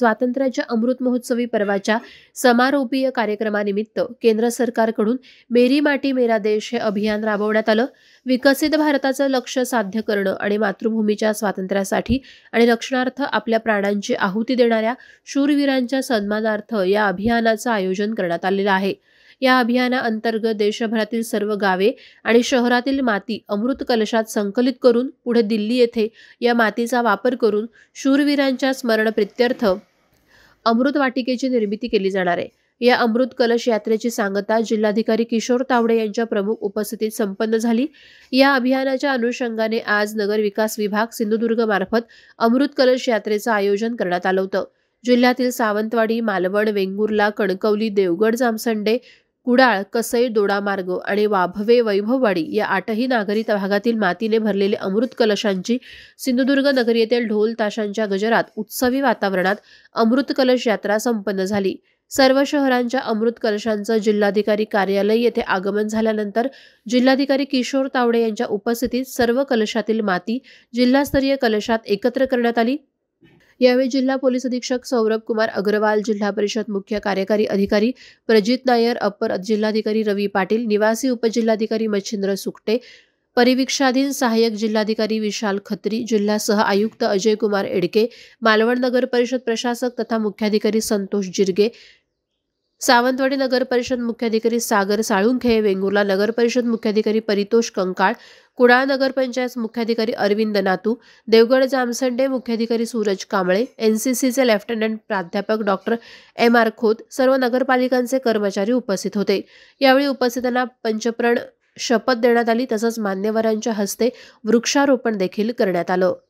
स्वातंत्र्याच्या अमृत महोत्सवी पर्वाच्या समारोपीय कार्यक्रमानिमित्त केंद्र सरकारकडून मेरी माटी मेरा देश हे अभियान राबवण्यात आलं विकसित भारताचं लक्ष साध्य करणं आणि मातृभूमीच्या स्वातंत्र्यासाठी आणि रक्षणार्थ आपल्या प्राणांची आहुती देणाऱ्या शूरवीरांच्या सन्मानार्थ या अभियानाचं आयोजन करण्यात आलेलं आहे या अभियानाअंतर्गत देशभरातील सर्व गावे आणि शहरातील माती अमृत कलशात संकलित करून पुढे दिल्ली येथे या मातीचा वापर करून शूरवीरांच्या स्मरणप्रित्यर्थ अमृत वाटिकेची निर्मिती केली जाणार आहे या अमृत कलश यात्रेची सांगता जिल्हाधिकारी किशोर तावडे यांच्या प्रमुख उपस्थितीत संपन्न झाली या अभियानाच्या अनुषंगाने आज नगर विकास विभाग सिंधुदुर्ग मार्फत अमृत कलश यात्रेचं आयोजन करण्यात आलं होतं जिल्ह्यातील सावंतवाडी मालवण वेंगुर्ला कणकवली देवगड जामसंडे कुडाळ कसई दोडामार्ग आणि वाभवे वैभववाडी या आठही नागरी भागातील मातीने भरलेले अमृत कलशांची सिंधुदुर्ग नगर येथील ढोल ताशांच्या गजरात उत्सवी वातावरणात अमृत कलश यात्रा संपन्न झाली सर्व शहरांच्या अमृत कलशांचं जिल्हाधिकारी कार्यालय येथे आगमन झाल्यानंतर जिल्हाधिकारी किशोर तावडे यांच्या उपस्थितीत सर्व कलशातील माती जिल्हास्तरीय कलशात एकत्र करण्यात आली यावेळी जिल्हा पोलीस अधीक्षक सौरभ कुमार अग्रवाल जिल्हा परिषद मुख्य कार्यकारी अधिकारी प्रजित नायर अपर जिल्हाधिकारी रवी पाटील निवासी उपजिल्हाधिकारी मच्छिंद्र सुकटे परिवीक्षाधीन सहाय्यक जिल्हाधिकारी विशाल खत्री जिल्हा सह आयुक्त अजय कुमार एडके मालवण नगर परिषद प्रशासक तथा मुख्याधिकारी संतोष जिरगे सावंतवाडी नगरपरिषद मुख्याधिकारी सागर साळुंखे वेंगुर्ला नगरपरिषद मुख्याधिकारी परितोष कंकाळ कुडाळ नगरपंचायत मुख्याधिकारी अरविंद नातू देवगड जामसंडे मुख्याधिकारी सूरज कांबळे एन सी सीचे लेफ्टनंट प्राध्यापक डॉक्टर एम आर खोत सर्व नगरपालिकांचे कर्मचारी उपस्थित होते यावेळी उपस्थितांना पंचप्रण शपथ देण्यात आली तसंच मान्यवरांच्या हस्ते वृक्षारोपण देखील करण्यात आलं